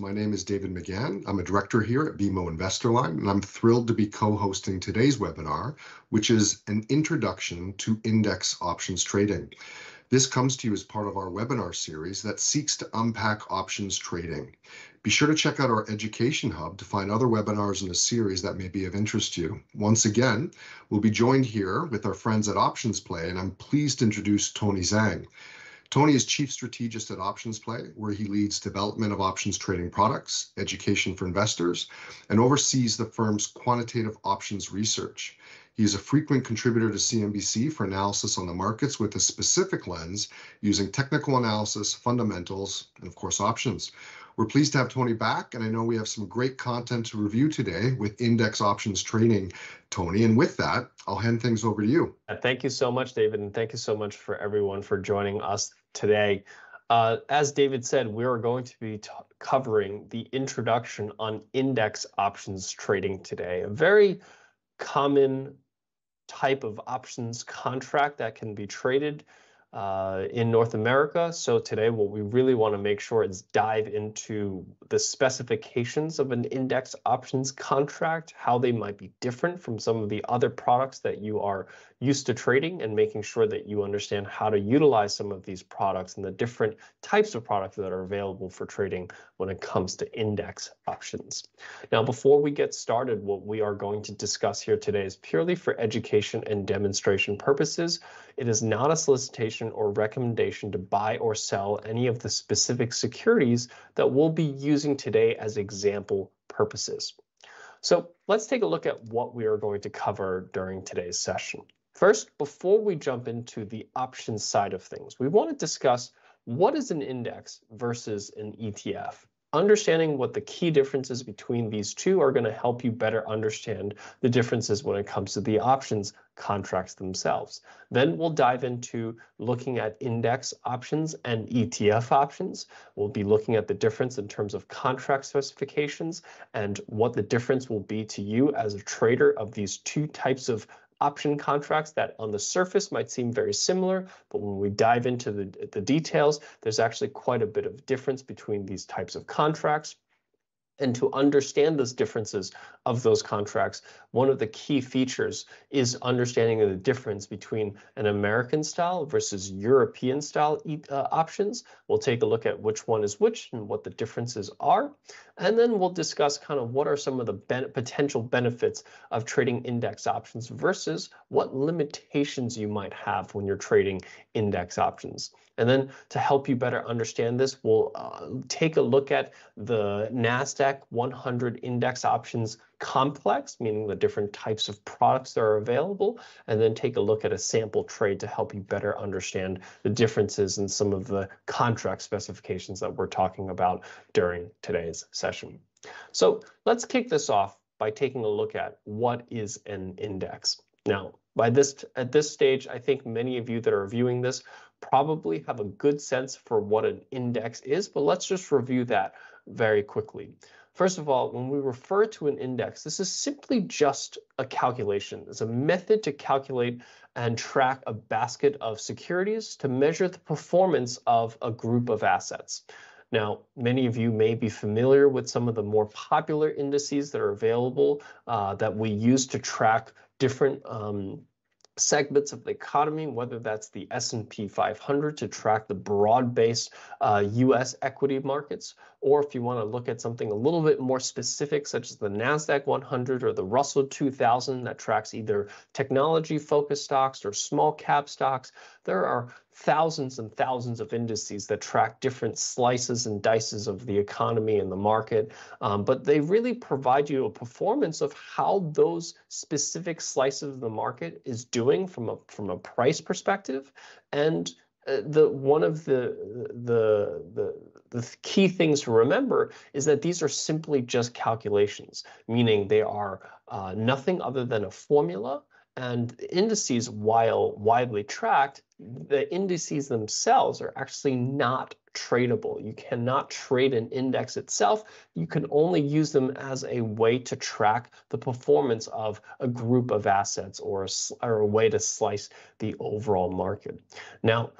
My name is David McGann. I'm a director here at BMO InvestorLine, and I'm thrilled to be co-hosting today's webinar, which is an introduction to index options trading. This comes to you as part of our webinar series that seeks to unpack options trading. Be sure to check out our Education Hub to find other webinars in the series that may be of interest to you. Once again, we'll be joined here with our friends at Options Play, and I'm pleased to introduce Tony Zhang. Tony is Chief Strategist at Options Play, where he leads development of options trading products, education for investors, and oversees the firm's quantitative options research. He is a frequent contributor to CNBC for analysis on the markets with a specific lens using technical analysis, fundamentals, and of course, options. We're pleased to have Tony back, and I know we have some great content to review today with index options trading, Tony. And with that, I'll hand things over to you. Uh, thank you so much, David, and thank you so much for everyone for joining us today. Uh, as David said, we are going to be covering the introduction on index options trading today, a very common type of options contract that can be traded uh, in North America. So today, what we really want to make sure is dive into the specifications of an index options contract, how they might be different from some of the other products that you are used to trading and making sure that you understand how to utilize some of these products and the different types of products that are available for trading when it comes to index options. Now, before we get started, what we are going to discuss here today is purely for education and demonstration purposes. It is not a solicitation or recommendation to buy or sell any of the specific securities that we'll be using today as example purposes. So let's take a look at what we are going to cover during today's session. First, before we jump into the options side of things, we want to discuss what is an index versus an ETF. Understanding what the key differences between these two are going to help you better understand the differences when it comes to the options contracts themselves. Then we'll dive into looking at index options and ETF options. We'll be looking at the difference in terms of contract specifications and what the difference will be to you as a trader of these two types of option contracts that on the surface might seem very similar, but when we dive into the, the details, there's actually quite a bit of difference between these types of contracts. And to understand those differences of those contracts, one of the key features is understanding the difference between an American style versus European style uh, options. We'll take a look at which one is which and what the differences are. And then we'll discuss kind of what are some of the ben potential benefits of trading index options versus what limitations you might have when you're trading index options. And then to help you better understand this, we'll uh, take a look at the NASDAQ 100 index options complex, meaning the different types of products that are available, and then take a look at a sample trade to help you better understand the differences in some of the contract specifications that we're talking about during today's session. So let's kick this off by taking a look at what is an index. Now, by this at this stage, I think many of you that are viewing this probably have a good sense for what an index is, but let's just review that very quickly. First of all, when we refer to an index, this is simply just a calculation. It's a method to calculate and track a basket of securities to measure the performance of a group of assets. Now, many of you may be familiar with some of the more popular indices that are available uh, that we use to track different um, segments of the economy, whether that's the S&P 500 to track the broad-based uh, U.S. equity markets, or if you want to look at something a little bit more specific, such as the NASDAQ 100 or the Russell 2000 that tracks either technology-focused stocks or small cap stocks, there are thousands and thousands of indices that track different slices and dices of the economy and the market, um, but they really provide you a performance of how those specific slices of the market is doing from a from a price perspective, and uh, the one of the the the the key things to remember is that these are simply just calculations, meaning they are uh, nothing other than a formula and indices, while widely tracked, the indices themselves are actually not tradable. You cannot trade an index itself. You can only use them as a way to track the performance of a group of assets or a, or a way to slice the overall market. Now,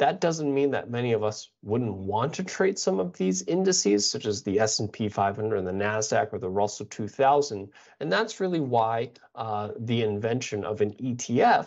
that doesn't mean that many of us wouldn't want to trade some of these indices, such as the S&P 500 and the NASDAQ or the Russell 2000. And that's really why uh, the invention of an ETF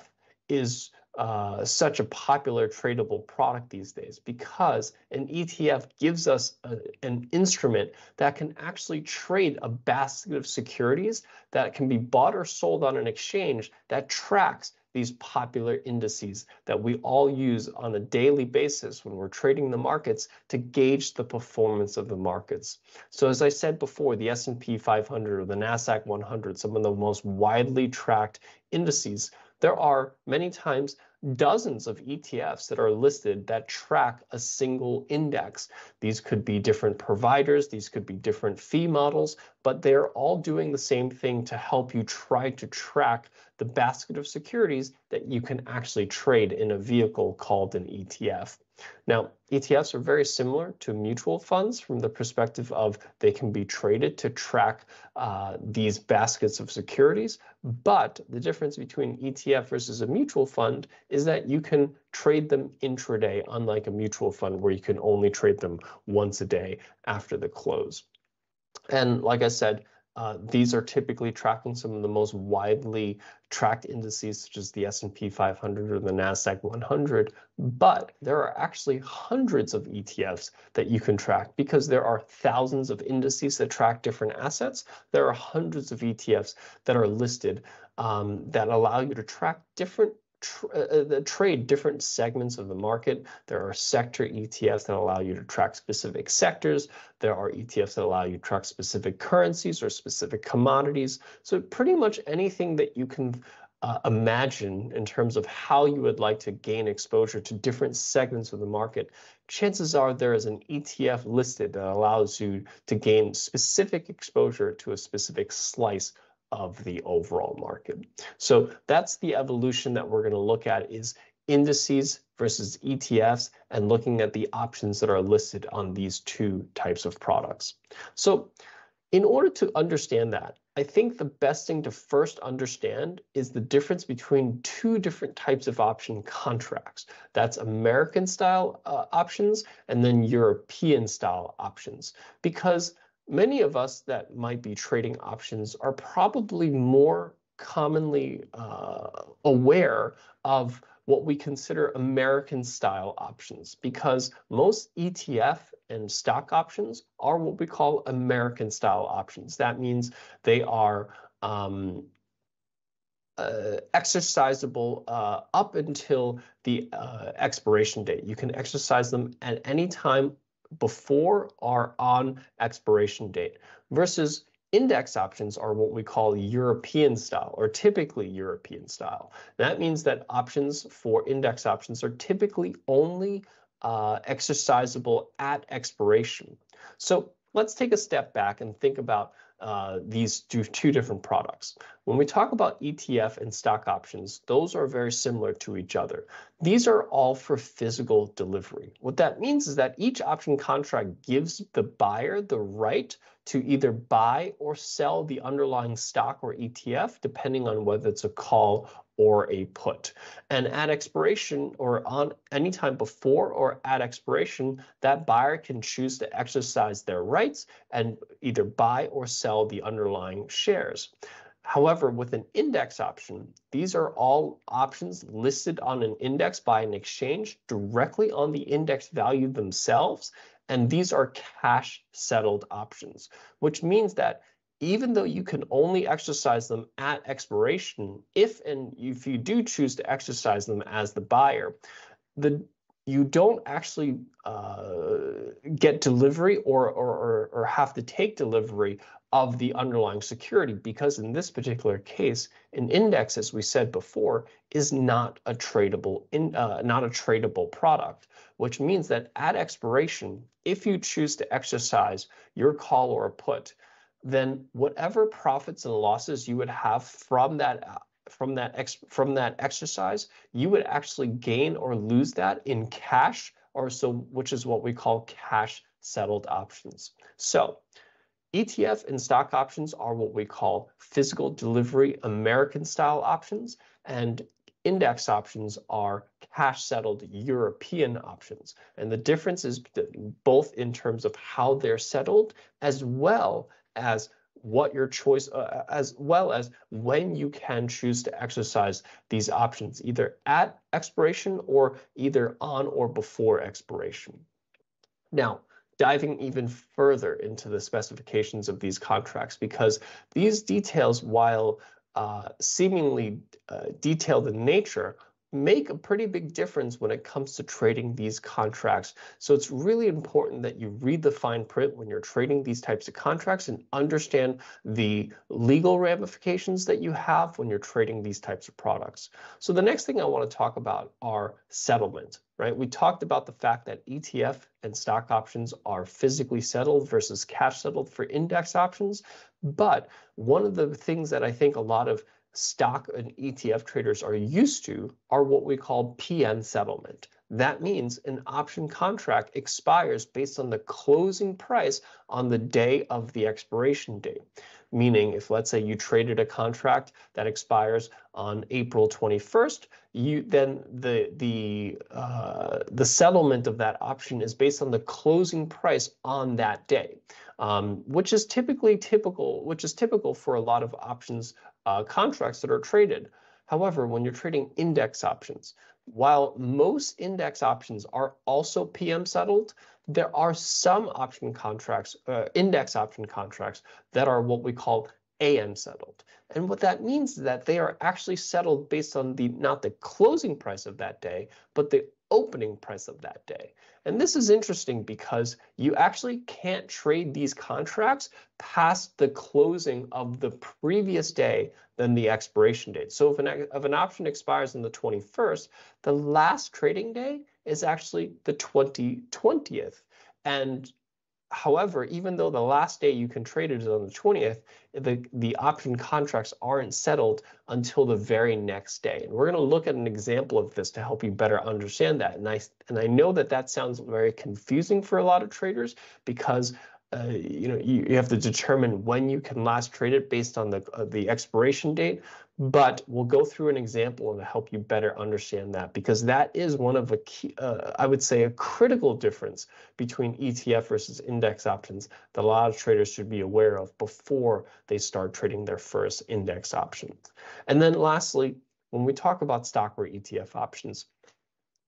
is uh, such a popular tradable product these days because an ETF gives us a, an instrument that can actually trade a basket of securities that can be bought or sold on an exchange that tracks these popular indices that we all use on a daily basis when we're trading the markets to gauge the performance of the markets. So as I said before, the S&P 500 or the Nasdaq 100, some of the most widely tracked indices, there are many times dozens of ETFs that are listed that track a single index. These could be different providers, these could be different fee models, but they're all doing the same thing to help you try to track the basket of securities that you can actually trade in a vehicle called an ETF. Now, ETFs are very similar to mutual funds from the perspective of they can be traded to track uh, these baskets of securities. But the difference between ETF versus a mutual fund is that you can trade them intraday, unlike a mutual fund where you can only trade them once a day after the close. And like I said, uh, these are typically tracking some of the most widely tracked indices, such as the S&P 500 or the Nasdaq 100. But there are actually hundreds of ETFs that you can track because there are thousands of indices that track different assets. There are hundreds of ETFs that are listed um, that allow you to track different tr uh, uh trade different segments of the market. There are sector ETFs that allow you to track specific sectors. There are ETFs that allow you to track specific currencies or specific commodities. So pretty much anything that you can uh, imagine in terms of how you would like to gain exposure to different segments of the market, chances are there is an ETF listed that allows you to gain specific exposure to a specific slice of the overall market. So that's the evolution that we're going to look at is indices versus ETFs and looking at the options that are listed on these two types of products. So in order to understand that, I think the best thing to first understand is the difference between two different types of option contracts. That's American style uh, options and then European style options. Because many of us that might be trading options are probably more commonly uh, aware of what we consider American style options because most ETF and stock options are what we call American style options. That means they are um, uh, exercisable uh, up until the uh, expiration date. You can exercise them at any time before our on expiration date versus index options are what we call European style or typically European style. That means that options for index options are typically only uh, exercisable at expiration. So let's take a step back and think about uh, these do two different products. When we talk about ETF and stock options, those are very similar to each other. These are all for physical delivery. What that means is that each option contract gives the buyer the right to either buy or sell the underlying stock or ETF, depending on whether it's a call or a put. And at expiration or on any time before or at expiration, that buyer can choose to exercise their rights and either buy or sell the underlying shares. However, with an index option, these are all options listed on an index by an exchange directly on the index value themselves. And these are cash settled options, which means that even though you can only exercise them at expiration, if and if you do choose to exercise them as the buyer, the you don't actually uh, get delivery or, or, or, have to take delivery of the underlying security because in this particular case, an index, as we said before, is not a tradable in, uh, not a tradable product, which means that at expiration, if you choose to exercise your call or put, then whatever profits and losses you would have from that from that ex, from that exercise, you would actually gain or lose that in cash, or so which is what we call cash settled options. So ETF and stock options are what we call physical delivery American style options, and index options are cash settled European options. And the difference is both in terms of how they're settled as well as what your choice, uh, as well as when you can choose to exercise these options, either at expiration or either on or before expiration. Now, diving even further into the specifications of these contracts, because these details, while uh, seemingly uh, detailed in nature, make a pretty big difference when it comes to trading these contracts. So it's really important that you read the fine print when you're trading these types of contracts and understand the legal ramifications that you have when you're trading these types of products. So the next thing I want to talk about are settlement, right? We talked about the fact that ETF and stock options are physically settled versus cash settled for index options. But one of the things that I think a lot of stock and ETF traders are used to are what we call PN settlement. That means an option contract expires based on the closing price on the day of the expiration date. Meaning, if let's say you traded a contract that expires on April 21st, you then the the uh, the settlement of that option is based on the closing price on that day, um, which is typically typical, which is typical for a lot of options uh, contracts that are traded. However, when you're trading index options, while most index options are also PM settled, there are some option contracts, uh, index option contracts that are what we call AM settled. And what that means is that they are actually settled based on the not the closing price of that day, but the opening price of that day. And this is interesting because you actually can't trade these contracts past the closing of the previous day than the expiration date. So if an, if an option expires on the 21st, the last trading day is actually the twenty twentieth, And However, even though the last day you can trade it is on the 20th, the, the option contracts aren't settled until the very next day. And we're going to look at an example of this to help you better understand that. And I, and I know that that sounds very confusing for a lot of traders because uh, you know you, you have to determine when you can last trade it based on the uh, the expiration date but we'll go through an example and help you better understand that because that is one of a key uh, i would say a critical difference between etf versus index options that a lot of traders should be aware of before they start trading their first index option and then lastly when we talk about stock or etf options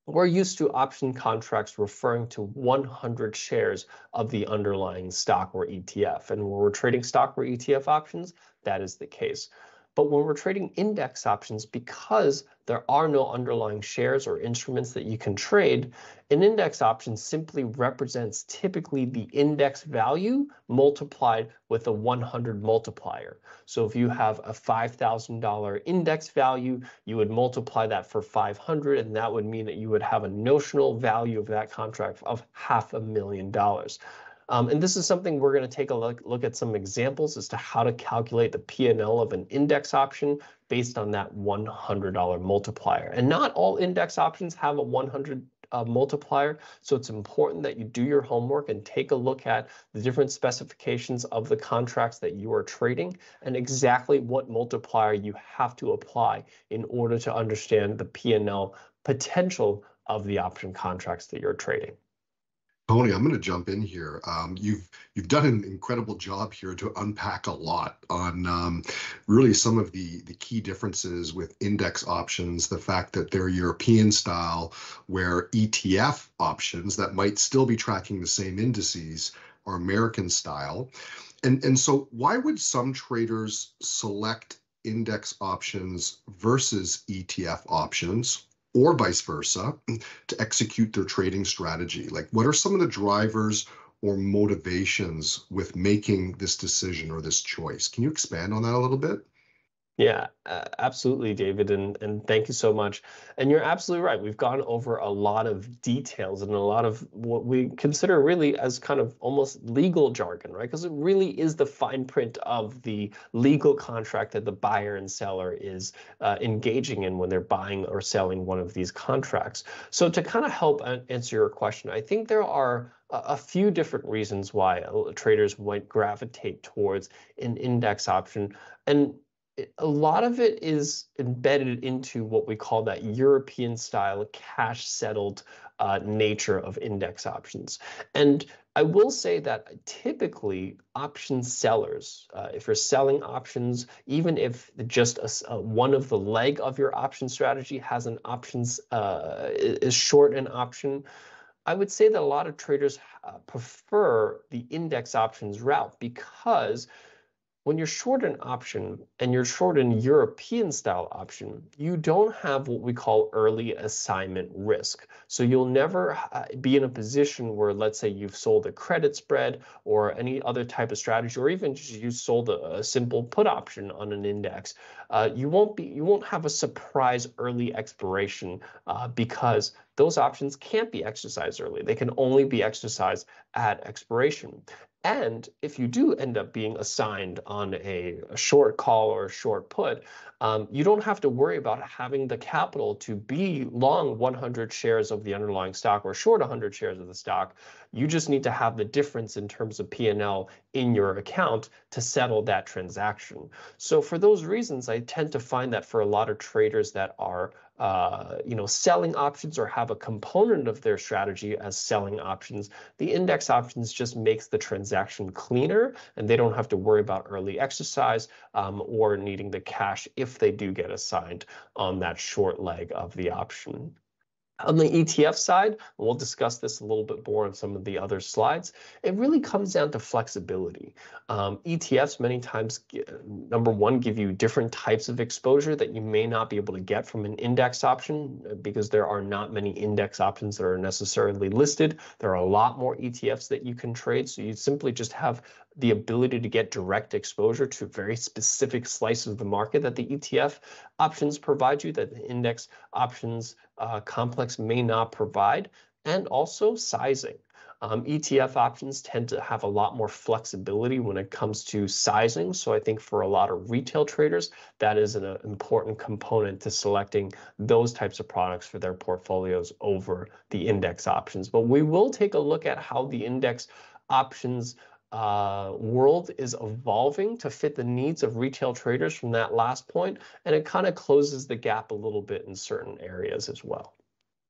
we're used to option contracts referring to 100 shares of the underlying stock or ETF. And when we're trading stock or ETF options, that is the case. But when we're trading index options, because there are no underlying shares or instruments that you can trade, an index option simply represents typically the index value multiplied with a 100 multiplier. So if you have a $5,000 index value, you would multiply that for 500, and that would mean that you would have a notional value of that contract of half a million dollars. Um, and this is something we're going to take a look, look at some examples as to how to calculate the P&L of an index option based on that $100 multiplier. And not all index options have a 100 uh, multiplier. So it's important that you do your homework and take a look at the different specifications of the contracts that you are trading and exactly what multiplier you have to apply in order to understand the P&L potential of the option contracts that you're trading. Tony, I'm going to jump in here. Um, you've you've done an incredible job here to unpack a lot on um, really some of the the key differences with index options, the fact that they're European style, where ETF options that might still be tracking the same indices are American style, and and so why would some traders select index options versus ETF options? or vice versa to execute their trading strategy? Like, what are some of the drivers or motivations with making this decision or this choice? Can you expand on that a little bit? Yeah, absolutely, David, and and thank you so much. And you're absolutely right. We've gone over a lot of details and a lot of what we consider really as kind of almost legal jargon, right? Because it really is the fine print of the legal contract that the buyer and seller is uh, engaging in when they're buying or selling one of these contracts. So to kind of help answer your question, I think there are a few different reasons why uh, traders might gravitate towards an index option. And a lot of it is embedded into what we call that European style cash settled uh, nature of index options. And I will say that typically option sellers, uh, if you're selling options, even if just a, a, uh, one of the leg of your option strategy has an options, uh, is short an option, I would say that a lot of traders uh, prefer the index options route because when you're short an option and you're short an European style option, you don't have what we call early assignment risk. So you'll never uh, be in a position where, let's say, you've sold a credit spread or any other type of strategy, or even just you sold a, a simple put option on an index. Uh, you won't be you won't have a surprise early expiration uh, because those options can't be exercised early. They can only be exercised at expiration. And if you do end up being assigned on a, a short call or a short put, um, you don't have to worry about having the capital to be long 100 shares of the underlying stock or short 100 shares of the stock. You just need to have the difference in terms of P&L in your account to settle that transaction. So for those reasons, I tend to find that for a lot of traders that are uh, you know, selling options or have a component of their strategy as selling options. The index options just makes the transaction cleaner and they don't have to worry about early exercise um, or needing the cash if they do get assigned on that short leg of the option. On the ETF side, we'll discuss this a little bit more in some of the other slides. It really comes down to flexibility. Um, ETFs many times, number one, give you different types of exposure that you may not be able to get from an index option uh, because there are not many index options that are necessarily listed. There are a lot more ETFs that you can trade, so you simply just have the ability to get direct exposure to very specific slices of the market that the ETF options provide you, that the index options uh, complex may not provide, and also sizing. Um, ETF options tend to have a lot more flexibility when it comes to sizing. So I think for a lot of retail traders, that is an uh, important component to selecting those types of products for their portfolios over the index options. But we will take a look at how the index options uh, world is evolving to fit the needs of retail traders from that last point, and it kind of closes the gap a little bit in certain areas as well.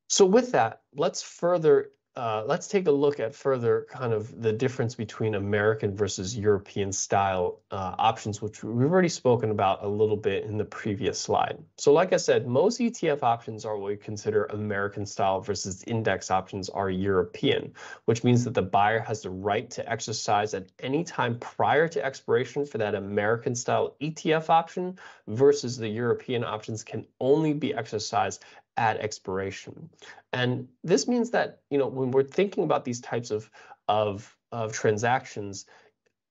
So with that, let's further uh, let's take a look at further kind of the difference between American versus European style uh, options, which we've already spoken about a little bit in the previous slide. So like I said, most ETF options are what we consider American style versus index options are European, which means that the buyer has the right to exercise at any time prior to expiration for that American style ETF option versus the European options can only be exercised at expiration. And this means that, you know, when we're thinking about these types of, of, of transactions,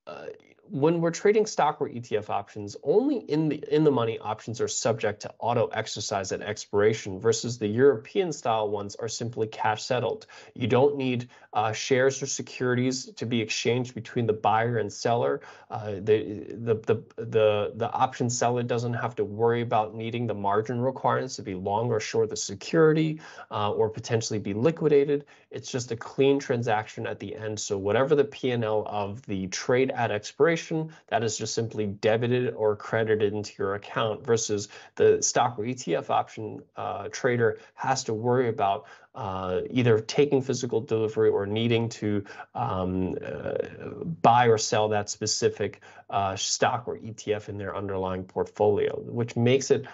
uh, when we're trading stock or ETF options, only in the in the money options are subject to auto exercise at expiration versus the European style ones are simply cash settled. You don't need uh, shares or securities to be exchanged between the buyer and seller. Uh, the, the the the the option seller doesn't have to worry about needing the margin requirements to be long or short the security uh, or potentially be liquidated. It's just a clean transaction at the end. So whatever the P&L of the trade at expiration that is just simply debited or credited into your account versus the stock or ETF option uh, trader has to worry about uh, either taking physical delivery or needing to um, uh, buy or sell that specific uh, stock or ETF in their underlying portfolio, which makes it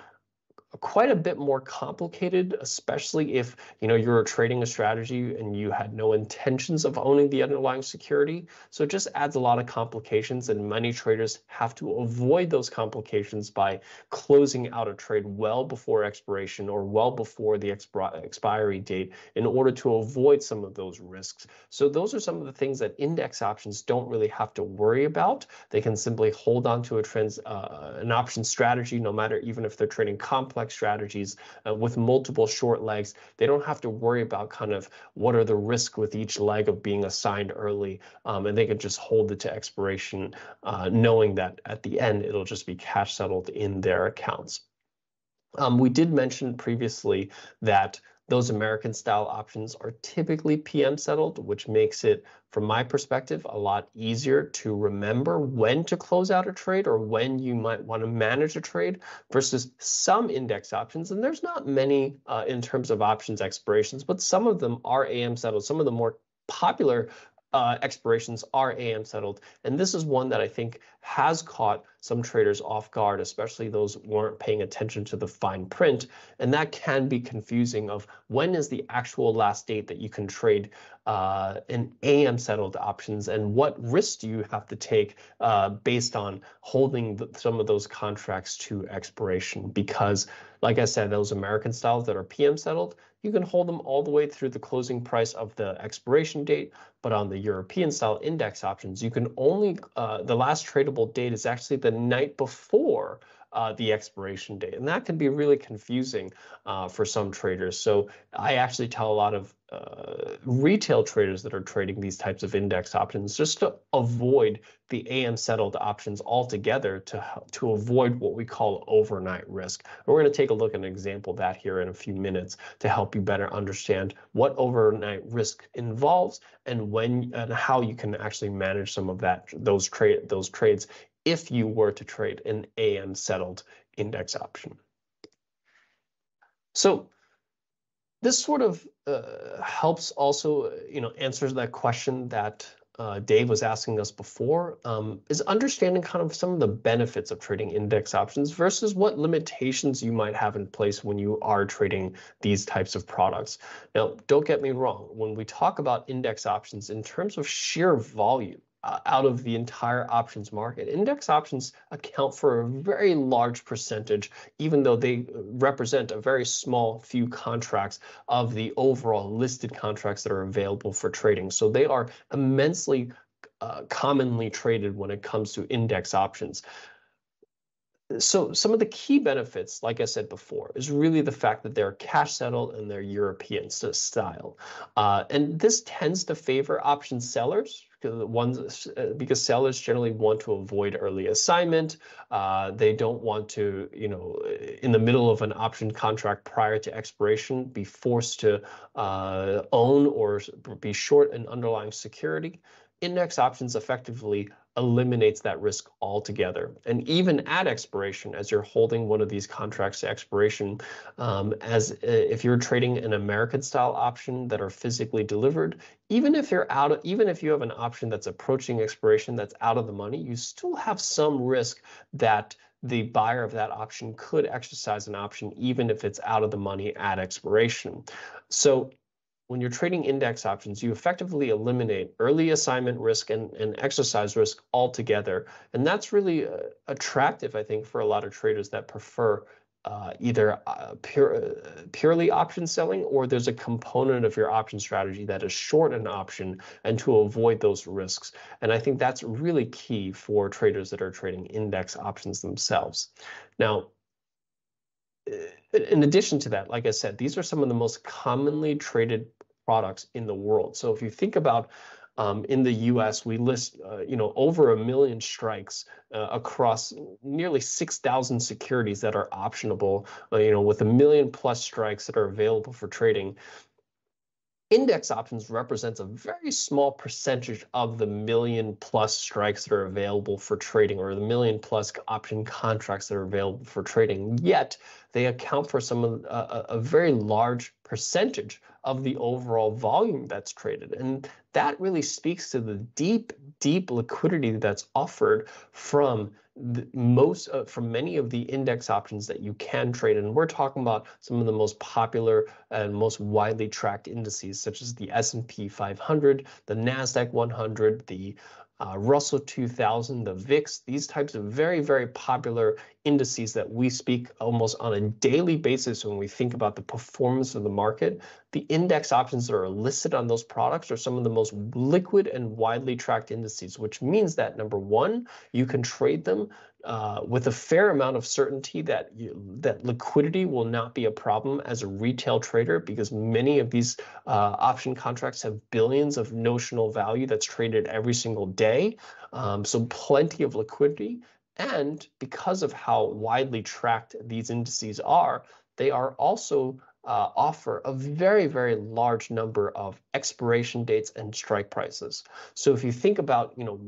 quite a bit more complicated, especially if you know you're trading a strategy and you had no intentions of owning the underlying security. So it just adds a lot of complications, and many traders have to avoid those complications by closing out a trade well before expiration or well before the expi expiry date in order to avoid some of those risks. So those are some of the things that index options don't really have to worry about. They can simply hold on to a trans uh, an option strategy, no matter even if they're trading complex complex strategies uh, with multiple short legs. They don't have to worry about kind of what are the risk with each leg of being assigned early, um, and they can just hold it to expiration, uh, knowing that at the end it'll just be cash settled in their accounts. Um, we did mention previously that those American style options are typically PM settled, which makes it from my perspective, a lot easier to remember when to close out a trade or when you might want to manage a trade versus some index options. And there's not many uh, in terms of options expirations, but some of them are AM settled. Some of the more popular uh, expirations are AM settled. And this is one that I think has caught some traders off guard, especially those weren't paying attention to the fine print. And that can be confusing of when is the actual last date that you can trade uh, an AM settled options and what risks do you have to take uh, based on holding the, some of those contracts to expiration? Because like I said, those American styles that are PM settled, you can hold them all the way through the closing price of the expiration date. But on the European style index options, you can only, uh, the last tradable date is actually the night before uh, the expiration date. And that can be really confusing uh, for some traders. So I actually tell a lot of uh, retail traders that are trading these types of index options just to avoid the AM settled options altogether to to avoid what we call overnight risk. And we're going to take a look at an example of that here in a few minutes to help you better understand what overnight risk involves and when and how you can actually manage some of that those trade those trades if you were to trade an AN settled index option. So this sort of uh, helps also, uh, you know, answers that question that uh, Dave was asking us before, um, is understanding kind of some of the benefits of trading index options versus what limitations you might have in place when you are trading these types of products. Now, don't get me wrong, when we talk about index options in terms of sheer volume, uh, out of the entire options market. Index options account for a very large percentage, even though they uh, represent a very small few contracts of the overall listed contracts that are available for trading. So they are immensely uh, commonly traded when it comes to index options. So some of the key benefits, like I said before, is really the fact that they're cash settled and they're European style. Uh, and this tends to favor option sellers ones uh, because sellers generally want to avoid early assignment. Uh, they don't want to, you know, uh, in the middle of an option contract prior to expiration, be forced to uh, own or be short an underlying security. Index options effectively eliminates that risk altogether. And even at expiration, as you're holding one of these contracts to expiration, um, as uh, if you're trading an American style option that are physically delivered, even if you're out, of, even if you have an option that's approaching expiration that's out of the money, you still have some risk that the buyer of that option could exercise an option even if it's out of the money at expiration. So when you're trading index options, you effectively eliminate early assignment risk and, and exercise risk altogether. And that's really uh, attractive, I think, for a lot of traders that prefer uh, either uh, pure, uh, purely option selling or there's a component of your option strategy that is short an option and to avoid those risks. And I think that's really key for traders that are trading index options themselves. Now, uh, in addition to that, like I said, these are some of the most commonly traded products in the world. So if you think about um, in the U.S., we list, uh, you know, over a million strikes uh, across nearly 6,000 securities that are optionable, uh, you know, with a million plus strikes that are available for trading. Index options represents a very small percentage of the million plus strikes that are available for trading or the million plus option contracts that are available for trading. Yet they account for some of uh, a very large percentage of the overall volume that's traded. And that really speaks to the deep, deep liquidity that's offered from the most uh, from many of the index options that you can trade. And we're talking about some of the most popular and most widely tracked indices, such as the S&P 500, the NASDAQ 100, the uh, Russell 2000, the VIX, these types of very, very popular indices that we speak almost on a daily basis when we think about the performance of the market. The index options that are listed on those products are some of the most liquid and widely tracked indices, which means that number one, you can trade them uh, with a fair amount of certainty that you, that liquidity will not be a problem as a retail trader because many of these uh, option contracts have billions of notional value that's traded every single day. Um, so plenty of liquidity. And because of how widely tracked these indices are, they are also uh, offer a very, very large number of expiration dates and strike prices. So if you think about, you know,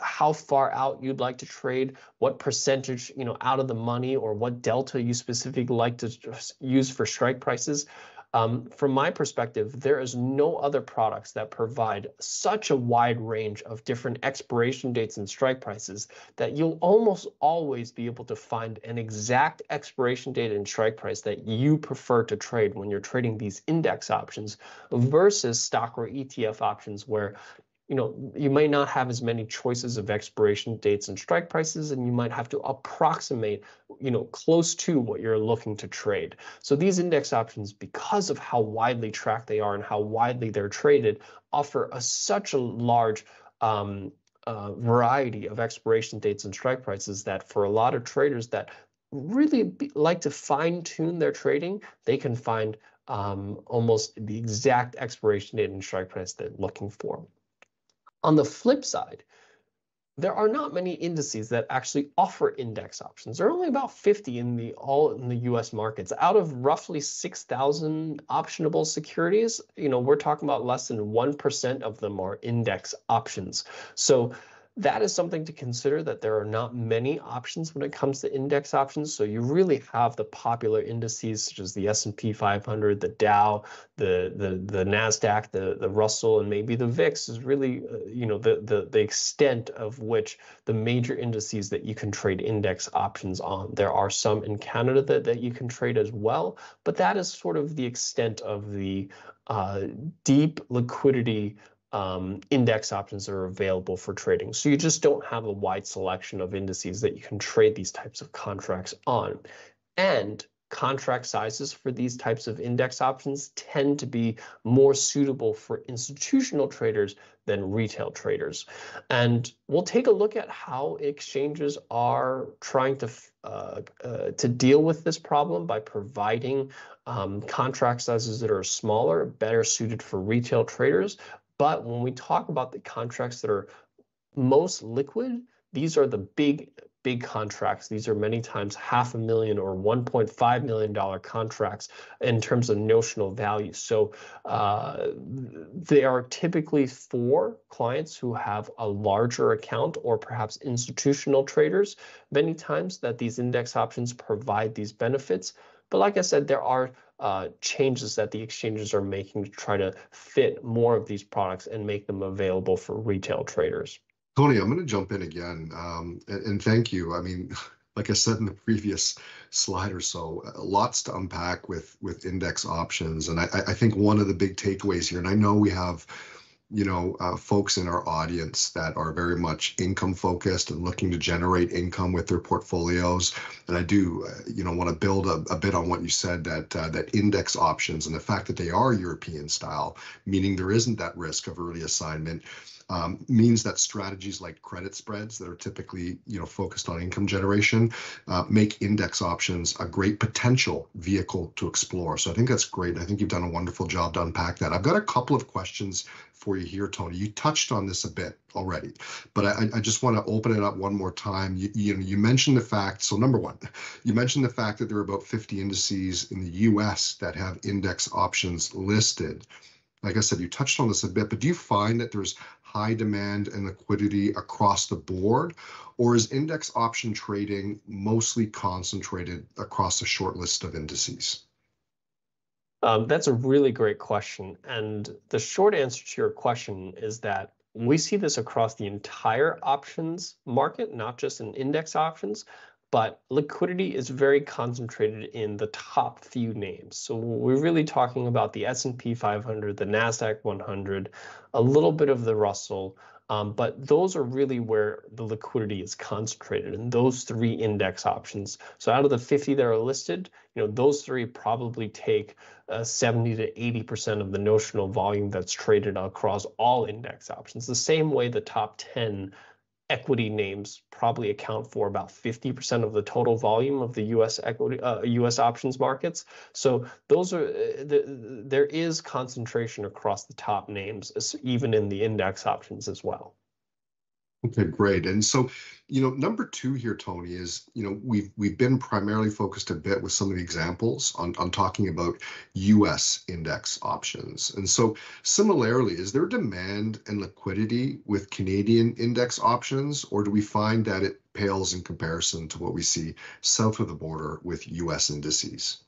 how far out you'd like to trade, what percentage, you know, out of the money or what delta you specifically like to use for strike prices. Um, from my perspective, there is no other products that provide such a wide range of different expiration dates and strike prices that you'll almost always be able to find an exact expiration date and strike price that you prefer to trade when you're trading these index options versus stock or ETF options where you know, you might not have as many choices of expiration dates and strike prices, and you might have to approximate, you know, close to what you're looking to trade. So these index options, because of how widely tracked they are and how widely they're traded, offer a, such a large um, uh, variety of expiration dates and strike prices that for a lot of traders that really be, like to fine tune their trading, they can find um, almost the exact expiration date and strike price they're looking for. On the flip side, there are not many indices that actually offer index options. There are only about 50 in the all in the US markets. Out of roughly 6,000 optionable securities, you know, we're talking about less than 1% of them are index options. So that is something to consider that there are not many options when it comes to index options. So you really have the popular indices such as the S&P 500, the Dow, the the the Nasdaq, the the Russell, and maybe the VIX is really uh, you know the the the extent of which the major indices that you can trade index options on. There are some in Canada that that you can trade as well, but that is sort of the extent of the uh, deep liquidity um, index options that are available for trading. So you just don't have a wide selection of indices that you can trade these types of contracts on. And contract sizes for these types of index options tend to be more suitable for institutional traders than retail traders. And we'll take a look at how exchanges are trying to uh, uh, to deal with this problem by providing um, contract sizes that are smaller, better suited for retail traders, but when we talk about the contracts that are most liquid, these are the big, big contracts. These are many times half a million or $1.5 million contracts in terms of notional value. So uh, they are typically for clients who have a larger account or perhaps institutional traders. Many times that these index options provide these benefits. But like I said, there are uh, changes that the exchanges are making to try to fit more of these products and make them available for retail traders. Tony, I'm going to jump in again, um, and, and thank you. I mean, like I said in the previous slide or so, lots to unpack with with index options, and I, I think one of the big takeaways here, and I know we have you know, uh, folks in our audience that are very much income focused and looking to generate income with their portfolios. And I do, uh, you know, want to build a, a, bit on what you said that uh, that index options and the fact that they are European style, meaning there isn't that risk of early assignment um, means that strategies like credit spreads that are typically you know focused on income generation uh, make index options a great potential vehicle to explore. So I think that's great. I think you've done a wonderful job to unpack that. I've got a couple of questions for you here, Tony. You touched on this a bit already, but I, I just want to open it up one more time. You, you, know, you mentioned the fact. So number one, you mentioned the fact that there are about 50 indices in the U.S. that have index options listed. Like I said, you touched on this a bit, but do you find that there's high demand and liquidity across the board, or is index option trading mostly concentrated across a short list of indices? Um, that's a really great question. And the short answer to your question is that we see this across the entire options market, not just in index options, but liquidity is very concentrated in the top few names. So we're really talking about the S&P 500, the Nasdaq 100, a little bit of the Russell, um, but those are really where the liquidity is concentrated in those three index options. So out of the 50 that are listed, you know, those three probably take uh, 70 to 80% of the notional volume that's traded across all index options, the same way the top 10 equity names probably account for about 50% of the total volume of the U.S. equity uh, U.S. options markets. So those are uh, the, there is concentration across the top names, even in the index options as well. Okay, great. And so you know, number two here, Tony, is you know we've we've been primarily focused a bit with some of the examples on on talking about U.S. index options, and so similarly, is there demand and liquidity with Canadian index options, or do we find that it pales in comparison to what we see south of the border with U.S. indices?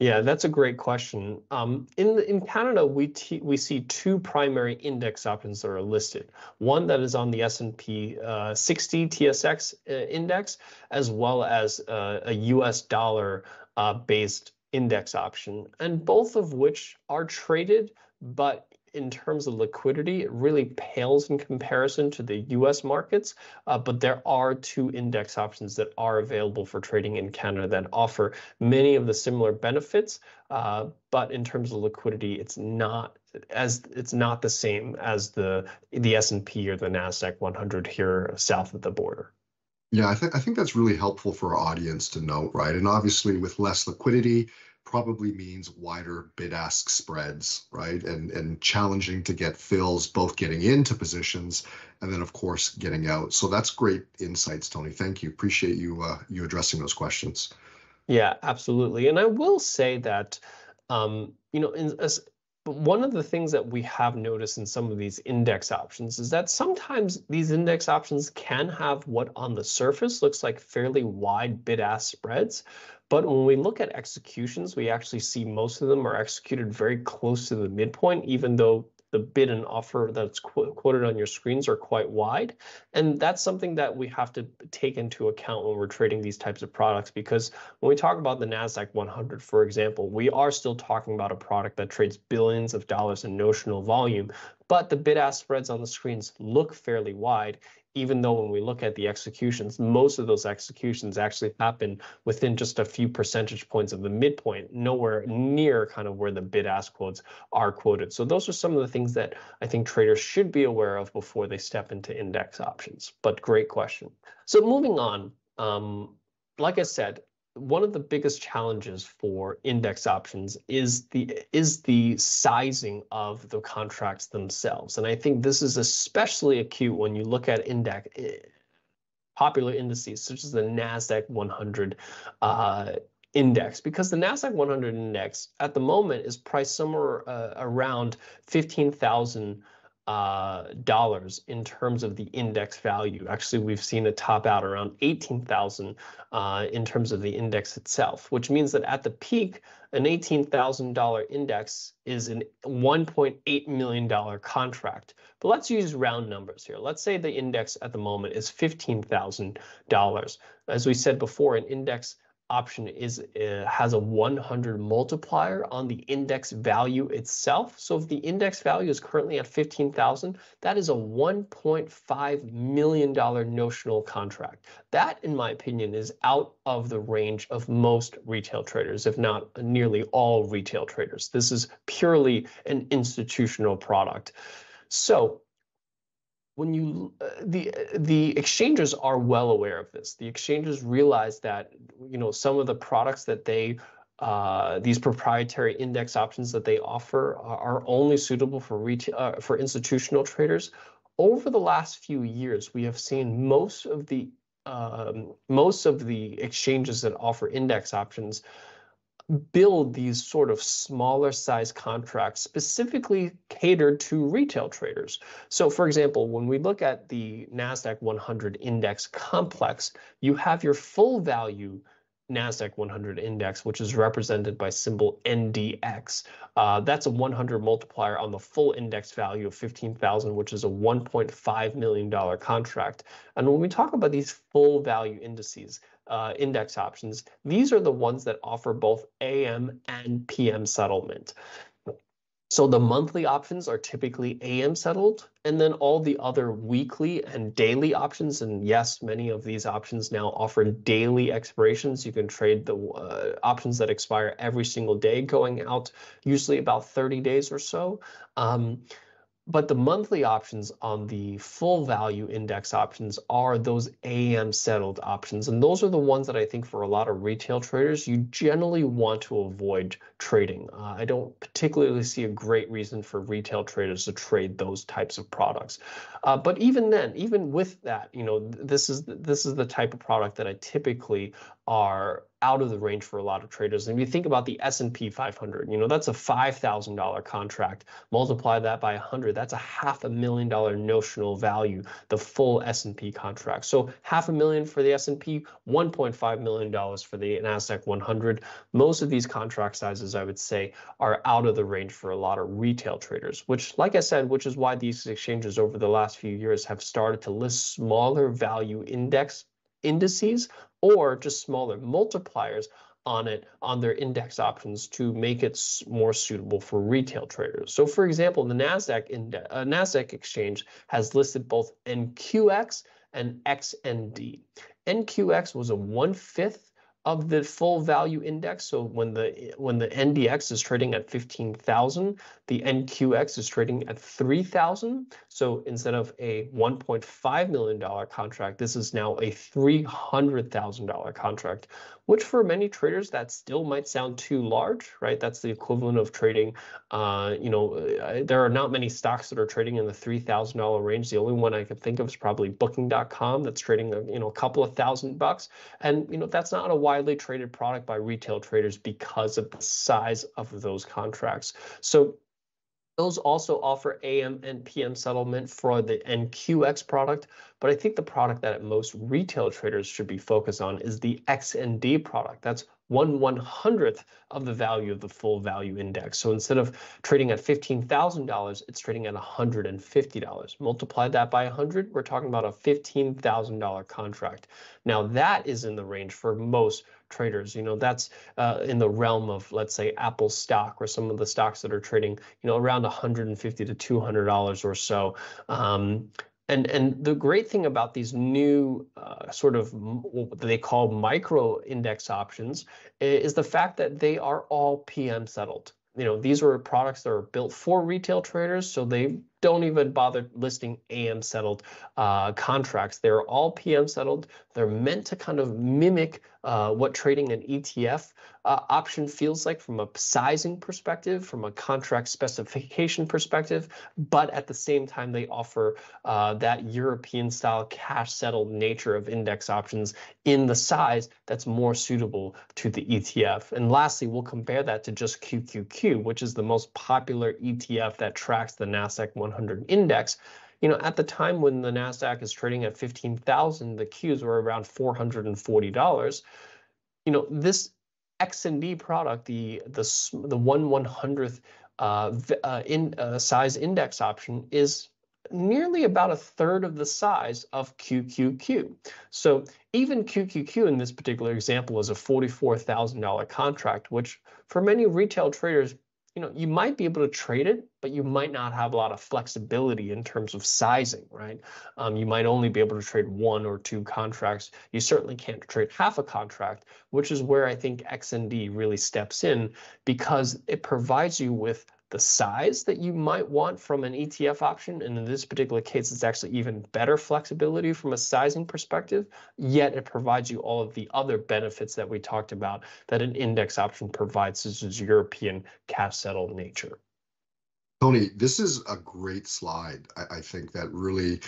Yeah, that's a great question. Um, in in Canada, we we see two primary index options that are listed. One that is on the S and P uh, 60 TSX uh, index, as well as uh, a U.S. dollar uh, based index option, and both of which are traded but in terms of liquidity, it really pales in comparison to the US markets, uh, but there are two index options that are available for trading in Canada that offer many of the similar benefits, uh, but in terms of liquidity, it's not as it's not the same as the the S&P or the Nasdaq 100 here south of the border. Yeah, I think I think that's really helpful for our audience to note, right? And obviously with less liquidity, probably means wider bid ask spreads, right? And and challenging to get fills, both getting into positions and then of course getting out. So that's great insights, Tony. Thank you. Appreciate you uh, you addressing those questions. Yeah, absolutely. And I will say that um, you know, in, as but one of the things that we have noticed in some of these index options is that sometimes these index options can have what on the surface looks like fairly wide bid-ask spreads. But when we look at executions, we actually see most of them are executed very close to the midpoint, even though the bid and offer that's qu quoted on your screens are quite wide. And that's something that we have to take into account when we're trading these types of products because when we talk about the NASDAQ 100, for example, we are still talking about a product that trades billions of dollars in notional volume, but the bid ask spreads on the screens look fairly wide even though when we look at the executions, most of those executions actually happen within just a few percentage points of the midpoint, nowhere near kind of where the bid ask quotes are quoted. So those are some of the things that I think traders should be aware of before they step into index options. But great question. So moving on, um, like I said, one of the biggest challenges for index options is the is the sizing of the contracts themselves and i think this is especially acute when you look at index eh, popular indices such as the nasdaq 100 uh, index because the nasdaq 100 index at the moment is priced somewhere uh, around 15000 uh, dollars in terms of the index value. Actually, we've seen a top out around 18,000 uh, in terms of the index itself, which means that at the peak, an $18,000 index is an $1.8 million contract. But let's use round numbers here. Let's say the index at the moment is $15,000. As we said before, an index option is uh, has a 100 multiplier on the index value itself. So if the index value is currently at 15,000, that is a $1.5 million notional contract. That, in my opinion, is out of the range of most retail traders, if not nearly all retail traders. This is purely an institutional product. So when you uh, the uh, the exchanges are well aware of this. The exchanges realize that you know some of the products that they uh, these proprietary index options that they offer are, only suitable for retail uh, for institutional traders. Over the last few years, we have seen most of the um, most of the exchanges that offer index options build these sort of smaller size contracts specifically catered to retail traders. So for example, when we look at the NASDAQ 100 index complex, you have your full value NASDAQ 100 index, which is represented by symbol NDX. Uh, that's a 100 multiplier on the full index value of 15,000, which is a $1.5 million contract. And when we talk about these full value indices, uh, index options, these are the ones that offer both AM and PM settlement. So the monthly options are typically AM settled, and then all the other weekly and daily options. And yes, many of these options now offer daily expirations. You can trade the uh, options that expire every single day, going out usually about 30 days or so. Um, but the monthly options on the full value index options are those AM settled options. And those are the ones that I think for a lot of retail traders, you generally want to avoid trading. Uh, I don't particularly see a great reason for retail traders to trade those types of products. Uh, but even then, even with that, you know, this is this is the type of product that I typically are out of the range for a lot of traders. And if you think about the S&P 500, you know, that's a $5,000 contract. Multiply that by 100, that's a half a million dollar notional value, the full S&P contract. So half a million for the S&P, $1.5 million for the NASDAQ 100. Most of these contract sizes, I would say, are out of the range for a lot of retail traders, which, like I said, which is why these exchanges over the last few years have started to list smaller value index indices or just smaller multipliers on it on their index options to make it more suitable for retail traders. So for example, the Nasdaq uh, Nasdaq exchange has listed both NQX and XND. NQX was a one-fifth of the full value index. So when the when the NDX is trading at 15,000, the NQX is trading at 3,000. So instead of a $1.5 million contract, this is now a $300,000 contract, which for many traders that still might sound too large, right? That's the equivalent of trading. Uh, you know, uh, there are not many stocks that are trading in the three thousand dollar range. The only one I can think of is probably Booking.com that's trading a uh, you know a couple of thousand bucks, and you know that's not a widely traded product by retail traders because of the size of those contracts. So those also offer AM and PM settlement for the NQX product, but I think the product that most retail traders should be focused on is the XND product. That's one one hundredth of the value of the full value index. So instead of trading at $15,000, it's trading at $150. Multiply that by 100, we're talking about a $15,000 contract. Now that is in the range for most traders. You know, that's uh, in the realm of, let's say, Apple stock or some of the stocks that are trading, you know, around 150 to 200 dollars or so. Um, and and the great thing about these new uh, sort of what they call micro index options is the fact that they are all PM settled. You know, these are products that are built for retail traders, so they don't even bother listing AM settled uh, contracts. They're all PM settled. They're meant to kind of mimic uh, what trading an ETF uh, option feels like from a sizing perspective, from a contract specification perspective, but at the same time, they offer uh, that European style cash settled nature of index options in the size that's more suitable to the ETF. And lastly, we'll compare that to just QQQ, which is the most popular ETF that tracks the NASDAQ 100 index you know, at the time when the Nasdaq is trading at 15,000, the Qs were around $440. You know, this XND product, the the the one one hundredth uh, uh, in uh, size index option, is nearly about a third of the size of QQQ. So even QQQ in this particular example is a $44,000 contract, which for many retail traders you know you might be able to trade it but you might not have a lot of flexibility in terms of sizing right um, you might only be able to trade one or two contracts you certainly can't trade half a contract which is where i think xnd really steps in because it provides you with the size that you might want from an ETF option. And in this particular case, it's actually even better flexibility from a sizing perspective, yet it provides you all of the other benefits that we talked about that an index option provides such as European cash settled nature. Tony, this is a great slide. I, I think that really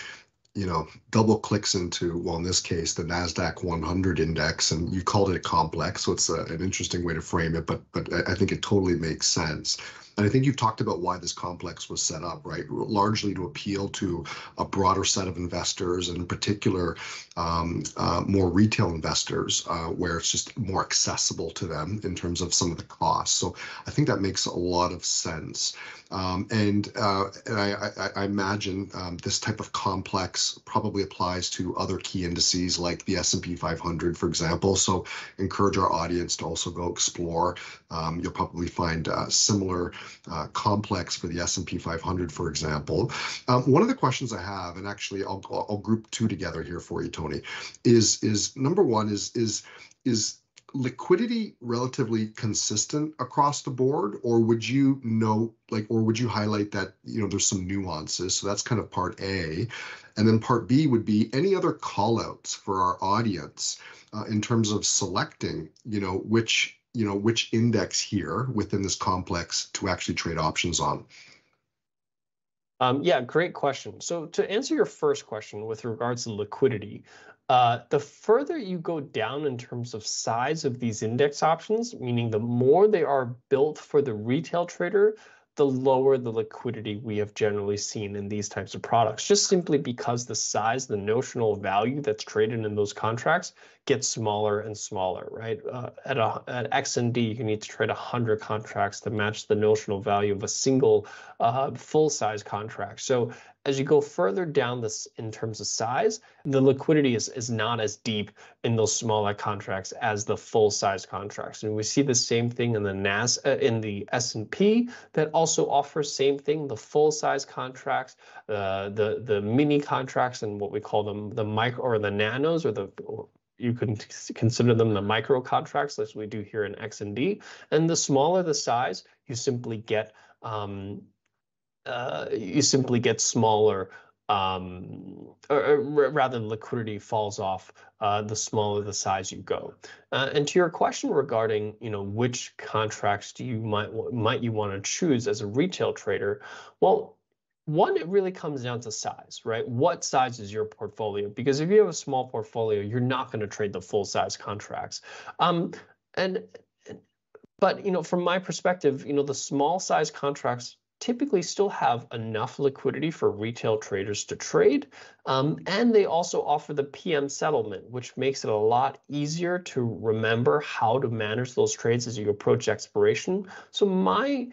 you know, double clicks into, well, in this case, the NASDAQ 100 index, and you called it a complex. So it's a, an interesting way to frame it, but, but I think it totally makes sense. And I think you've talked about why this complex was set up, right? Largely to appeal to a broader set of investors, and in particular, um, uh, more retail investors, uh, where it's just more accessible to them in terms of some of the costs. So I think that makes a lot of sense. Um, and, uh, and I, I, I imagine um, this type of complex probably applies to other key indices like the S&P 500, for example. So encourage our audience to also go explore. Um, you'll probably find uh, similar uh, complex for the S&P 500, for example. Um, one of the questions I have, and actually I'll, I'll group two together here for you, Tony, is is number one is is is liquidity relatively consistent across the board or would you know like or would you highlight that you know there's some nuances so that's kind of part a and then part b would be any other call outs for our audience uh, in terms of selecting you know which you know, which index here within this complex to actually trade options on? Um, yeah, great question. So to answer your first question with regards to liquidity, uh, the further you go down in terms of size of these index options, meaning the more they are built for the retail trader, the lower the liquidity we have generally seen in these types of products, just simply because the size, the notional value that's traded in those contracts gets smaller and smaller, right? Uh, at, a, at X and D, you need to trade 100 contracts to match the notional value of a single uh, full size contract. So as you go further down this in terms of size, the liquidity is, is not as deep in those smaller contracts as the full size contracts. And we see the same thing in the NAS uh, in the S&P that also offers same thing, the full size contracts, uh, the the mini contracts and what we call them the micro or the nanos or the or, you can consider them the micro contracts as we do here in X and D. And the smaller the size, you simply get um, uh, you simply get smaller um, or, or rather liquidity falls off uh, the smaller the size you go. Uh, and to your question regarding, you know, which contracts do you might might you want to choose as a retail trader? Well, one, it really comes down to size, right? What size is your portfolio? Because if you have a small portfolio, you're not going to trade the full size contracts. Um, and but you know, from my perspective, you know, the small size contracts typically still have enough liquidity for retail traders to trade. Um, and they also offer the PM settlement, which makes it a lot easier to remember how to manage those trades as you approach expiration. So, my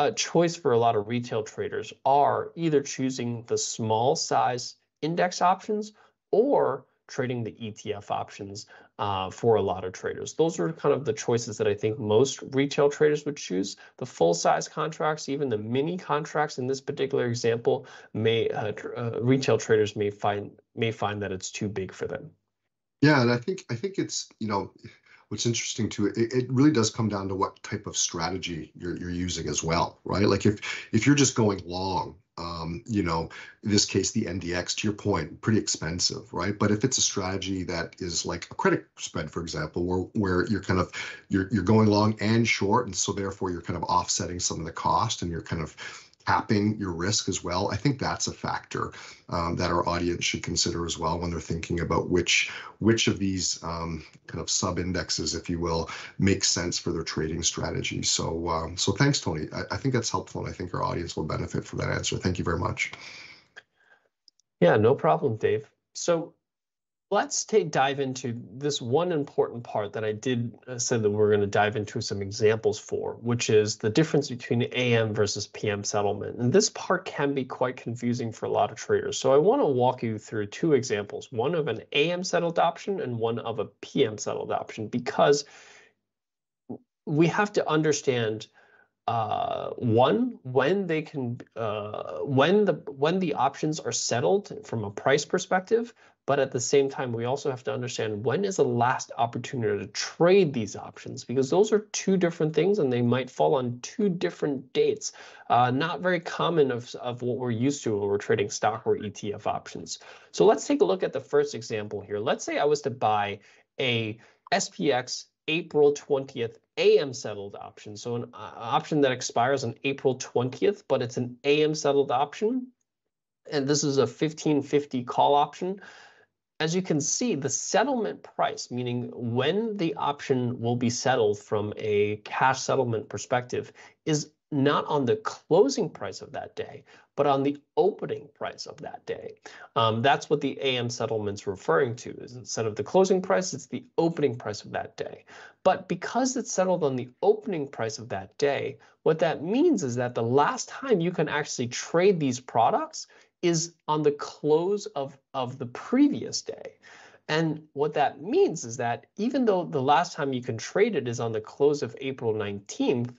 uh, choice for a lot of retail traders are either choosing the small size index options or trading the ETF options uh, for a lot of traders. Those are kind of the choices that I think most retail traders would choose. The full size contracts, even the mini contracts in this particular example, may uh, uh, retail traders may find may find that it's too big for them. Yeah, and I think I think it's you know what's interesting too it, it really does come down to what type of strategy you're, you're using as well right like if if you're just going long um, you know, in this case, the NDX, to your point, pretty expensive, right? But if it's a strategy that is like a credit spread, for example, where where you're kind of you're you're going long and short, and so therefore you're kind of offsetting some of the cost, and you're kind of capping your risk as well. I think that's a factor um, that our audience should consider as well when they're thinking about which which of these um, kind of sub indexes, if you will, make sense for their trading strategy. So um, so thanks, Tony. I, I, think that's helpful, and I think our audience will benefit from that answer. Thank you very much. Yeah, no problem, Dave. So let's take dive into this one important part that I did say uh, said that we're going to dive into some examples for, which is the difference between AM versus PM settlement. And this part can be quite confusing for a lot of traders. So I want to walk you through two examples, one of an AM settled option and one of a PM settled option, because we have to understand uh, one when they can uh, when the when the options are settled from a price perspective but at the same time, we also have to understand when is the last opportunity to trade these options because those are two different things and they might fall on two different dates. Uh, not very common of, of what we're used to when we're trading stock or ETF options. So let's take a look at the first example here. Let's say I was to buy a SPX April 20th AM settled option. So an uh, option that expires on April 20th, but it's an AM settled option. And this is a 1550 call option as you can see, the settlement price, meaning when the option will be settled from a cash settlement perspective, is not on the closing price of that day, but on the opening price of that day. Um, that's what the AM settlement's referring to, is instead of the closing price, it's the opening price of that day. But because it's settled on the opening price of that day, what that means is that the last time you can actually trade these products is on the close of, of the previous day. And what that means is that even though the last time you can trade it is on the close of April 19th,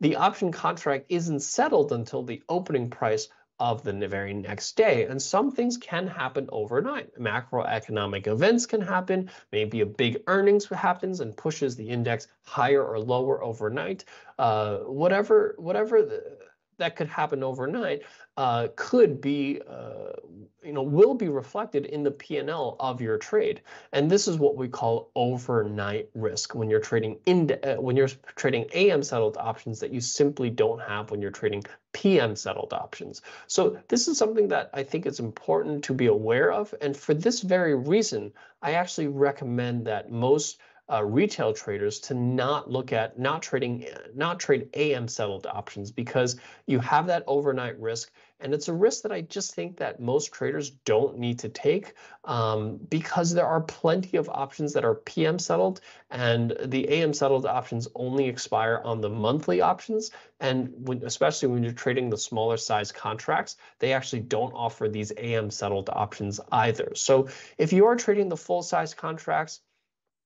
the option contract isn't settled until the opening price of the very next day. And some things can happen overnight. Macroeconomic events can happen. Maybe a big earnings happens and pushes the index higher or lower overnight. Uh, whatever, whatever the, that could happen overnight uh, could be uh, you know will be reflected in the p&l of your trade and this is what we call overnight risk when you're trading in uh, when you're trading am settled options that you simply don't have when you're trading pm settled options so this is something that i think it's important to be aware of and for this very reason i actually recommend that most uh, retail traders to not look at not trading not trade am settled options because you have that overnight risk and it's a risk that i just think that most traders don't need to take um, because there are plenty of options that are pm settled and the am settled options only expire on the monthly options and when, especially when you're trading the smaller size contracts they actually don't offer these am settled options either so if you are trading the full size contracts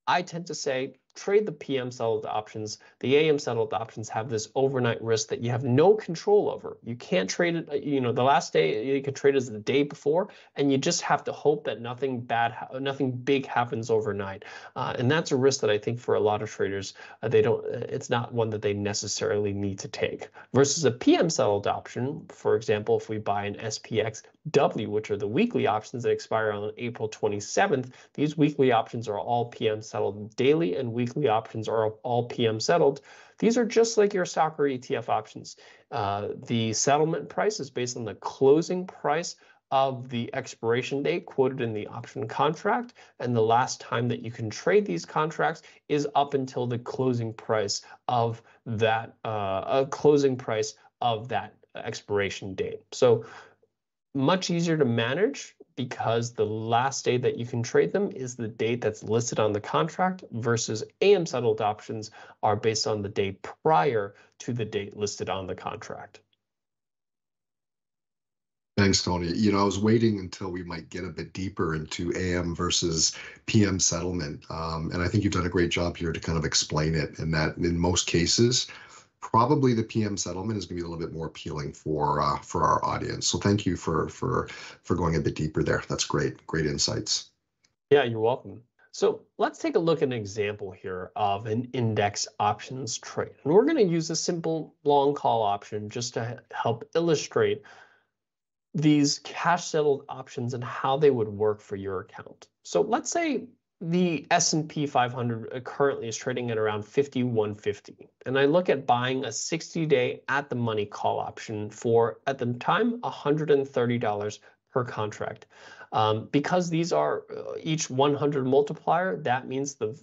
I tend to say trade the PM settled options. The AM settled options have this overnight risk that you have no control over. You can't trade it. You know, the last day you can trade is the day before, and you just have to hope that nothing bad, nothing big happens overnight. Uh, and that's a risk that I think for a lot of traders, uh, they don't. Uh, it's not one that they necessarily need to take. Versus a PM settled option, for example, if we buy an SPX, W, which are the weekly options that expire on April 27th. These weekly options are all PM settled daily, and weekly options are all PM settled. These are just like your or ETF options. Uh, the settlement price is based on the closing price of the expiration date quoted in the option contract, and the last time that you can trade these contracts is up until the closing price of that uh, closing price of that expiration date. So much easier to manage because the last day that you can trade them is the date that's listed on the contract versus AM settled options are based on the day prior to the date listed on the contract. Thanks, Tony. You know, I was waiting until we might get a bit deeper into AM versus PM settlement. Um, and I think you've done a great job here to kind of explain it, and that in most cases, probably the PM settlement is going to be a little bit more appealing for uh, for our audience. So thank you for for for going a bit deeper there. That's great, great insights. Yeah, you're welcome. So let's take a look at an example here of an index options trade. And we're going to use a simple long call option just to help illustrate these cash settled options and how they would work for your account. So let's say the S&P 500 uh, currently is trading at around 5150 and I look at buying a 60 day at the money call option for at the time $130 per contract um, because these are uh, each 100 multiplier that means the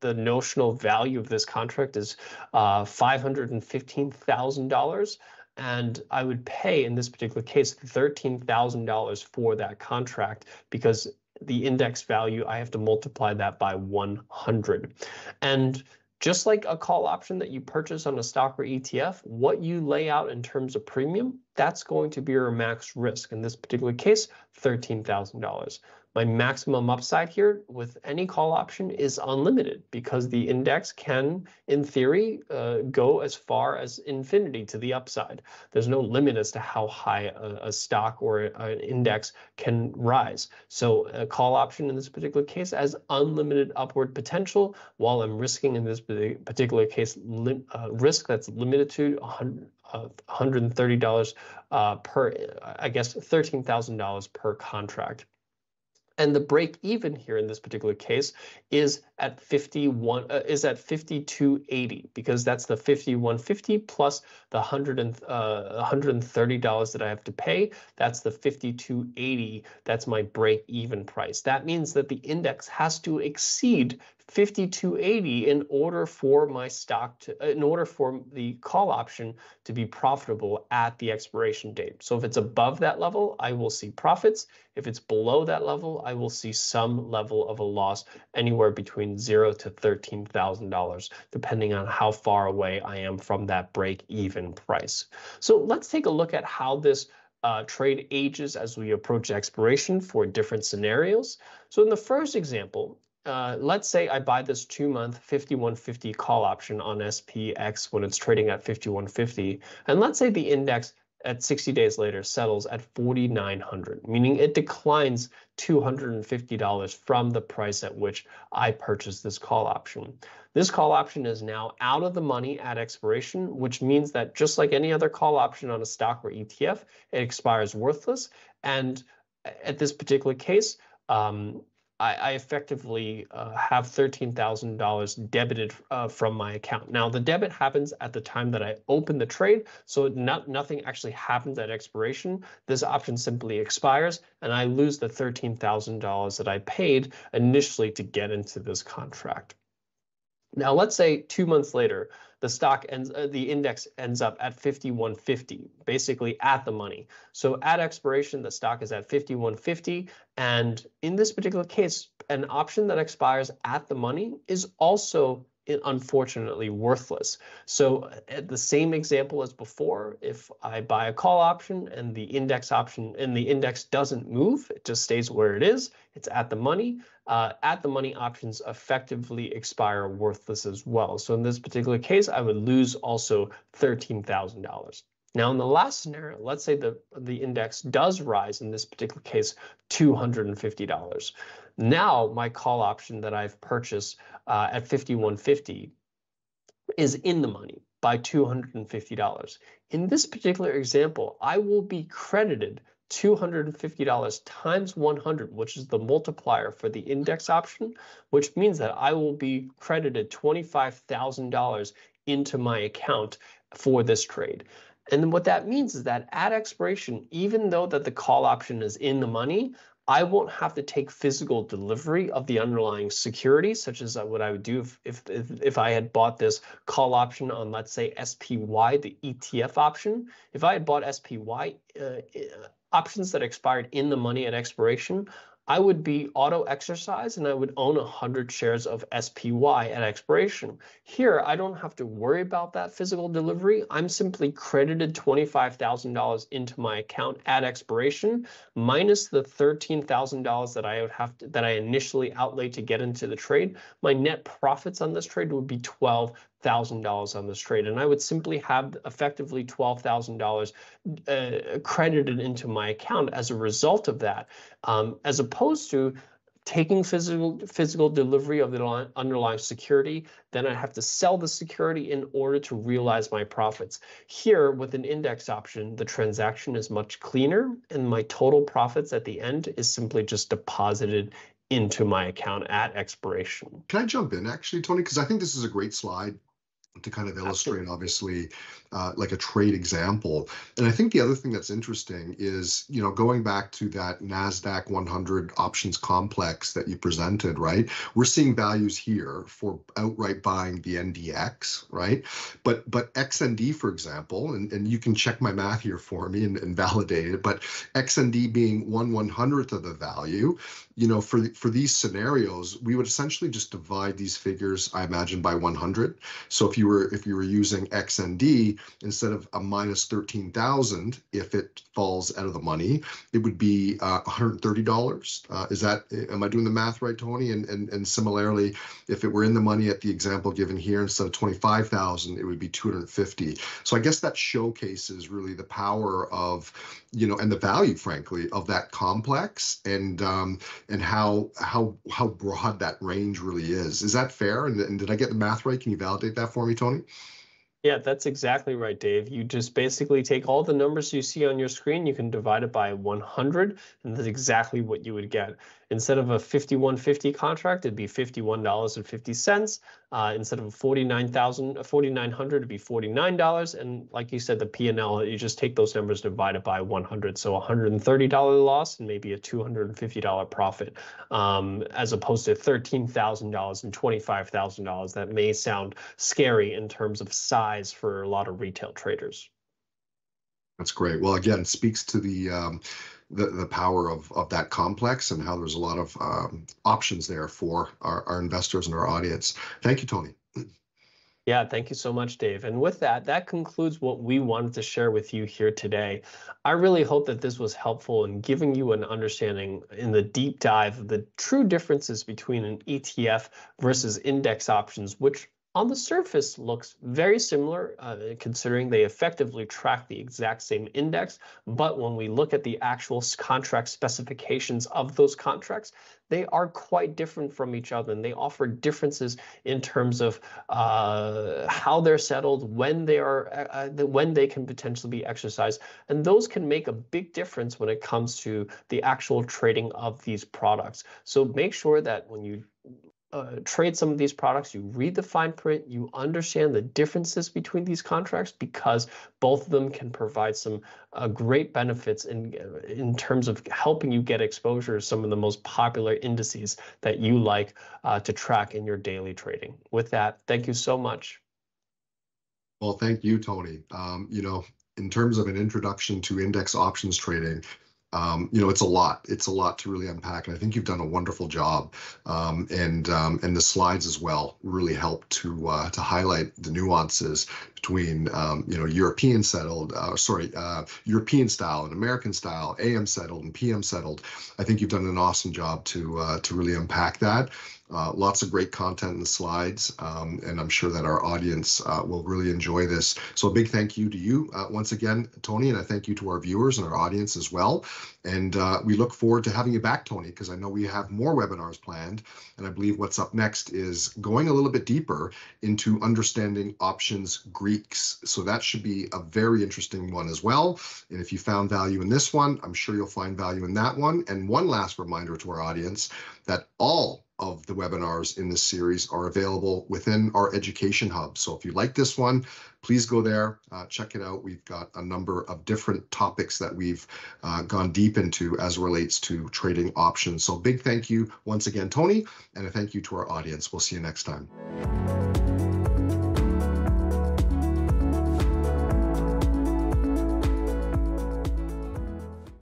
the notional value of this contract is uh, $515,000 and I would pay in this particular case $13,000 for that contract because the index value, I have to multiply that by 100. And just like a call option that you purchase on a stock or ETF, what you lay out in terms of premium, that's going to be your max risk. In this particular case, $13,000. My maximum upside here with any call option is unlimited because the index can, in theory, uh, go as far as infinity to the upside. There's no limit as to how high a, a stock or an index can rise. So a call option in this particular case has unlimited upward potential while I'm risking in this particular case uh, risk that's limited to 100, uh, $130 uh, per, I guess, $13,000 per contract and the break even here in this particular case is at 51 uh, is at 5280 because that's the 5150 plus the 100 and uh, 130 dollars that I have to pay that's the 5280 that's my break even price that means that the index has to exceed 5280 in order for my stock to uh, in order for the call option to be profitable at the expiration date. So if it's above that level, I will see profits. If it's below that level, I will see some level of a loss anywhere between zero to $13,000, depending on how far away I am from that break even price. So let's take a look at how this uh, trade ages as we approach expiration for different scenarios. So in the first example, uh, let's say I buy this two month 5150 call option on SPX when it's trading at 5150. And let's say the index at 60 days later settles at 4900 meaning it declines $250 from the price at which I purchased this call option. This call option is now out of the money at expiration, which means that just like any other call option on a stock or ETF, it expires worthless. And at this particular case, um, I, I effectively uh, have $13,000 debited uh, from my account. Now, the debit happens at the time that I open the trade, so not, nothing actually happens at expiration. This option simply expires, and I lose the $13,000 that I paid initially to get into this contract. Now, let's say two months later, the stock ends, uh, the index ends up at 5150, basically at the money. So at expiration, the stock is at 5150. And in this particular case, an option that expires at the money is also unfortunately worthless. So uh, the same example as before, if I buy a call option and the index option and the index doesn't move, it just stays where it is, it's at the money. Uh, at the money options effectively expire worthless as well. So in this particular case, I would lose also $13,000. Now, in the last scenario, let's say the, the index does rise, in this particular case, $250. Now, my call option that I've purchased uh, at 5150 is in the money by $250. In this particular example, I will be credited $250 times 100, which is the multiplier for the index option, which means that I will be credited $25,000 into my account for this trade. And then what that means is that at expiration, even though that the call option is in the money, I won't have to take physical delivery of the underlying security, such as what I would do if, if, if, I had bought this call option on, let's say, SPY, the ETF option. If I had bought SPY uh, uh, options that expired in the money at expiration, I would be auto exercise and I would own 100 shares of SPY at expiration. Here, I don't have to worry about that physical delivery. I'm simply credited $25,000 into my account at expiration minus the $13,000 that I would have to, that I initially outlay to get into the trade. My net profits on this trade would be 12 $1,000 on this trade, and I would simply have effectively $12,000 uh, credited into my account as a result of that, um, as opposed to taking physical physical delivery of the underlying security then i have to sell the security in order to realize my profits here with an index option the transaction is much cleaner and my total profits at the end is simply just deposited into my account at expiration can i jump in actually tony because i think this is a great slide to kind of illustrate obviously uh, like a trade example and i think the other thing that's interesting is you know going back to that nasdaq 100 options complex that you presented right we're seeing values here for outright buying the ndx right but but xnd for example and, and you can check my math here for me and, and validate it but xnd being 1 100th of the value you know, for for these scenarios, we would essentially just divide these figures, I imagine, by 100. So if you were if you were using X and D instead of a minus 13,000, if it falls out of the money, it would be uh, $130. Uh, is that am I doing the math right, Tony? And and and similarly, if it were in the money at the example given here instead of 25,000, it would be 250. So I guess that showcases really the power of, you know, and the value, frankly, of that complex and um, and how how how broad that range really is. Is that fair? And, and did I get the math right? Can you validate that for me, Tony? Yeah, that's exactly right, Dave. You just basically take all the numbers you see on your screen, you can divide it by 100, and that's exactly what you would get. Instead of a fifty-one fifty contract, it'd be $51.50. Uh, instead of 49000 $4,900, it'd be $49. And like you said, the P&L, you just take those numbers, divide it by 100. So $130 loss and maybe a $250 profit, um, as opposed to $13,000 and $25,000. That may sound scary in terms of size for a lot of retail traders. That's great. Well, again, speaks to the um, the, the power of, of that complex and how there's a lot of um, options there for our, our investors and our audience. Thank you, Tony. Yeah, thank you so much, Dave. And with that, that concludes what we wanted to share with you here today. I really hope that this was helpful in giving you an understanding in the deep dive of the true differences between an ETF versus index options, which on the surface looks very similar uh, considering they effectively track the exact same index. But when we look at the actual contract specifications of those contracts, they are quite different from each other and they offer differences in terms of uh, how they're settled, when they are, uh, uh when they can potentially be exercised. And those can make a big difference when it comes to the actual trading of these products. So make sure that when you uh, trade some of these products, you read the fine print, you understand the differences between these contracts because both of them can provide some uh, great benefits in uh, in terms of helping you get exposure to some of the most popular indices that you like uh, to track in your daily trading. With that, thank you so much. Well, thank you, Tony. Um, you know, in terms of an introduction to index options trading, um, you know, it's a lot. It's a lot to really unpack, and I think you've done a wonderful job. Um, and um, and the slides as well really help to uh, to highlight the nuances between um, you know European settled, uh, sorry, uh, European style and American style, AM settled and PM settled. I think you've done an awesome job to uh, to really unpack that. Uh, lots of great content and slides, um, and I'm sure that our audience uh, will really enjoy this. So a big thank you to you uh, once again, Tony, and I thank you to our viewers and our audience as well. And uh, we look forward to having you back, Tony, because I know we have more webinars planned, and I believe what's up next is going a little bit deeper into understanding options Greeks. So that should be a very interesting one as well. And if you found value in this one, I'm sure you'll find value in that one. And one last reminder to our audience that all of the webinars in this series are available within our education hub. So if you like this one, please go there, uh, check it out. We've got a number of different topics that we've uh, gone deep into as relates to trading options. So big thank you once again, Tony, and a thank you to our audience. We'll see you next time.